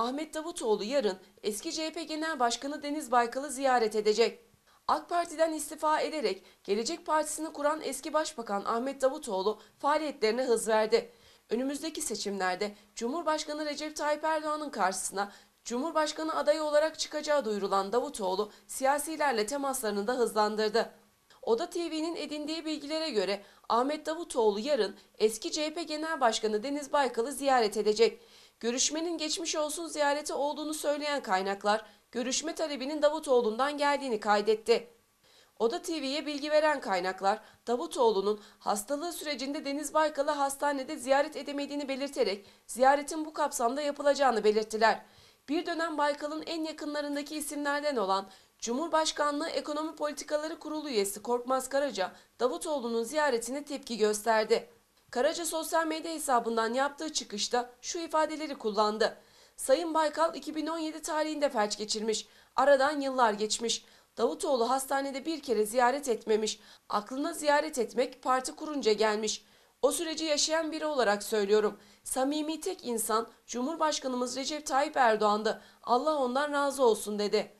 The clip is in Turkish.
Ahmet Davutoğlu yarın eski CHP Genel Başkanı Deniz Baykal'ı ziyaret edecek. AK Parti'den istifa ederek Gelecek Partisi'ni kuran eski Başbakan Ahmet Davutoğlu faaliyetlerine hız verdi. Önümüzdeki seçimlerde Cumhurbaşkanı Recep Tayyip Erdoğan'ın karşısına Cumhurbaşkanı adayı olarak çıkacağı duyurulan Davutoğlu siyasilerle temaslarını da hızlandırdı. Oda TV'nin edindiği bilgilere göre Ahmet Davutoğlu yarın eski CHP Genel Başkanı Deniz Baykal'ı ziyaret edecek. Görüşmenin geçmiş olsun ziyareti olduğunu söyleyen kaynaklar, görüşme talebinin Davutoğlu'ndan geldiğini kaydetti. Oda TV'ye bilgi veren kaynaklar, Davutoğlu'nun hastalığı sürecinde Deniz Baykal'ı hastanede ziyaret edemediğini belirterek ziyaretin bu kapsamda yapılacağını belirttiler. Bir dönem Baykal'ın en yakınlarındaki isimlerden olan Cumhurbaşkanlığı Ekonomi Politikaları Kurulu üyesi Korkmaz Karaca, Davutoğlu'nun ziyaretine tepki gösterdi. Karaca sosyal medya hesabından yaptığı çıkışta şu ifadeleri kullandı. Sayın Baykal 2017 tarihinde felç geçirmiş. Aradan yıllar geçmiş. Davutoğlu hastanede bir kere ziyaret etmemiş. Aklına ziyaret etmek parti kurunca gelmiş. O süreci yaşayan biri olarak söylüyorum. Samimi tek insan Cumhurbaşkanımız Recep Tayyip Erdoğan'dı. Allah ondan razı olsun dedi.''